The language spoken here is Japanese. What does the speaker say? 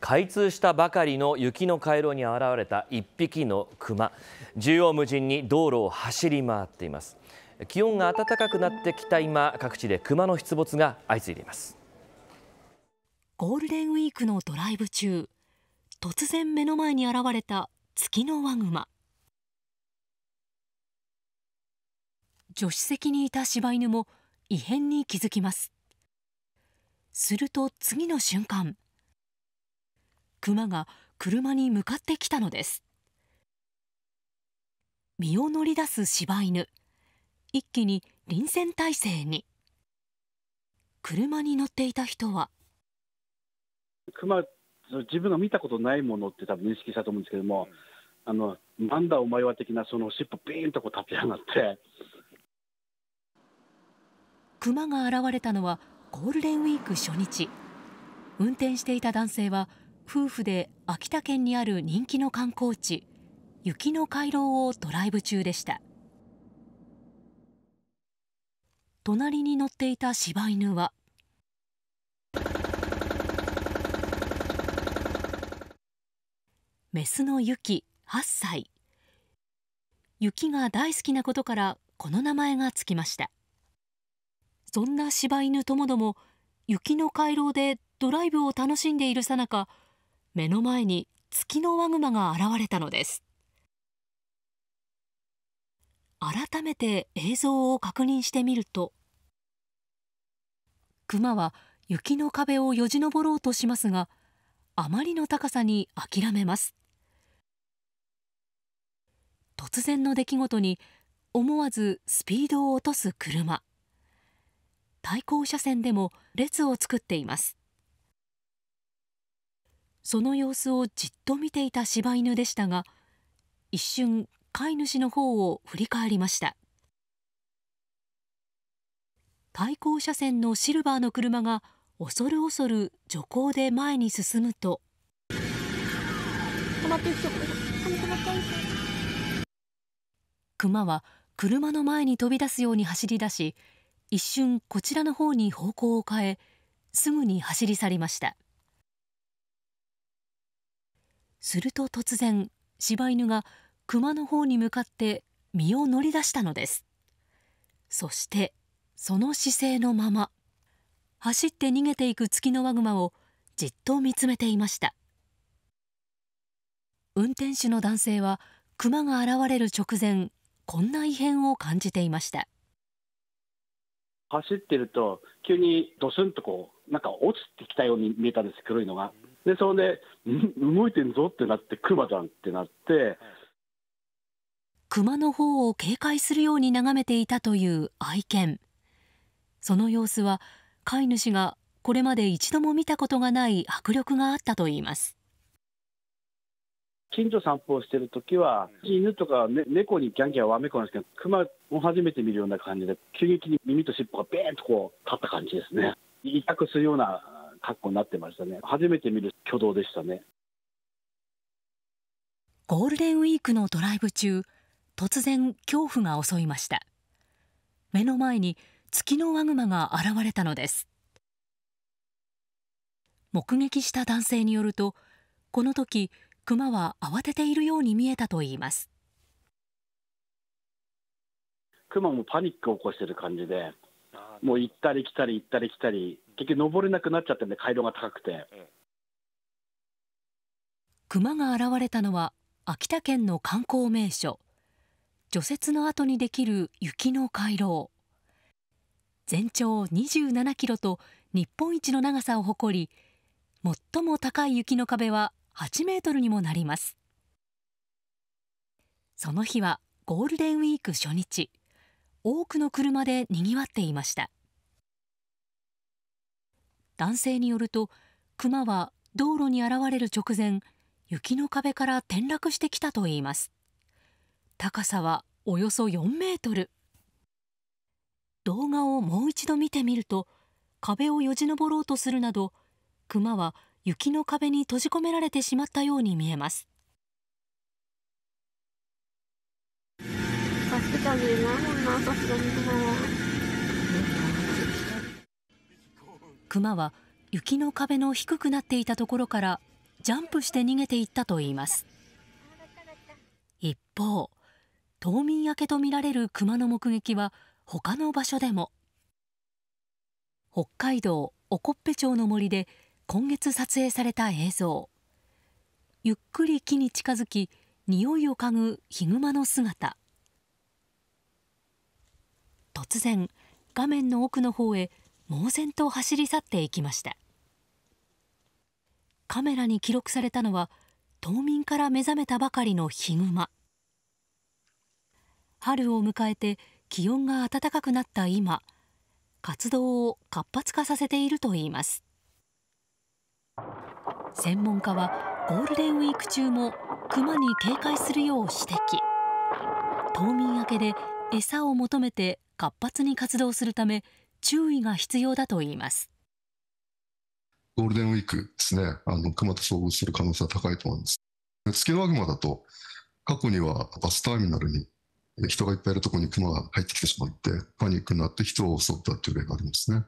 開通したばかりの雪の回廊に現れた一匹のクマ縦横無尽に道路を走り回っています気温が暖かくなってきた今各地でクマの出没が相次いでいますゴールデンウィークのドライブ中突然目の前に現れた月のワグマ助手席にいた柴犬も異変に気づきますすると次の瞬間クマが車に向かってきたのです。身を乗り出す柴犬一気に臨戦態勢に車に乗っていた人は熊自分が見たことないものって多分認識したと思うんですけども、あのなんだお前は的なその尻尾ビーンとこう立ち上がって熊が現れたのはゴールデンウィーク初日運転していた男性は夫婦で秋田県にある人気の観光地雪の回廊をドライブ中でした隣に乗っていた柴犬はメスのユキ8歳雪が大好きなことからこの名前がつきましたそんな柴犬ともども雪の回廊でドライブを楽しんでいるさなか目の前にツキノワグマが現れたのです。改めて映像を確認してみるとクマは雪の壁をよじ登ろうとしますがあまりの高さに諦めます突然の出来事に思わずスピードを落とす車対向車線でも列を作っていますその様子をじっと見ていた柴犬でしたが一瞬、飼い主の方を振り返りました。対向車線のシルバーの車が恐る恐る徐行で前に進むとクマは車の前に飛び出すように走り出し一瞬こちらの方に方向を変えすぐに走り去りました。すると突然、柴犬がクマの方に向かって身を乗り出したのです。そして、その姿勢のまま走って逃げていくツキノワグマをじっと見つめていました運転手の男性はクマが現れる直前こんな異変を感じていました走ってると急にドスンとこうなんか落ちてきたように見えたんです黒いのがで、それで、動いてんぞってなって、クマじゃんってなって。クマの方を警戒するように眺めていたという愛犬。その様子は、飼い主がこれまで一度も見たことがない迫力があったといいます。近所散歩をしてるときは、犬とか、ね、猫にギャンギャンわめこなんですけど、クマを初めて見るような感じで、急激に耳と尻尾がべーんとこう立った感じですね。威嚇するような格好になってましたね。初めて見る挙動でしたね。ゴールデンウィークのドライブ中、突然恐怖が襲いました。目の前に月のワグマが現れたのです。目撃した男性によると、この時、クマは慌てているように見えたといいます。クマもパニックを起こしてる感じで、もう行ったり来たり行ったり来たり結局登れなくなっちゃってんで、階段が高くて。クマが現れたのは秋田県の観光名所除雪の後にできる雪の回廊全長27キロと日本一の長さを誇り最も高い雪の壁は8メートルにもなりますその日はゴールデンウィーク初日多くの車でにぎわっていました男性によるとクマは道路に現れる直前雪の壁から転落してきたといいます。高さはおよそ4メートル。動画をもう一度見てみると壁をよじ登ろうとするなどクマは雪の壁に閉じ込められてしまったように見えます。助けてあげるな、もうな、助けてあげるな。クマは雪の壁の低くなっていたところからジャンプして逃げていったといいます一方冬眠明けとみられるクマの目撃は他の場所でも北海道興部町の森で今月撮影された映像ゆっくり木に近づき匂いを嗅ぐヒグマの姿突然画面の奥の方へ猛然と走り去っていきました。カメラに記録されたのは冬眠から目覚めたばかりのヒグマ。春を迎えて気温が暖かくなった今活動を活発化させているといいます専門家はゴールデンウィーク中もクマに警戒するよう指摘冬眠明けで餌を求めて活発に活動するため注意が必要だといいます。ゴールデンウィークですね、あの熊と遭遇する可能性は高いと思います。月のワグマだと、過去にはバスターミナルに人がいっぱいいるところに熊が入ってきてしまって、パニックになって人を襲ったという例がありますね。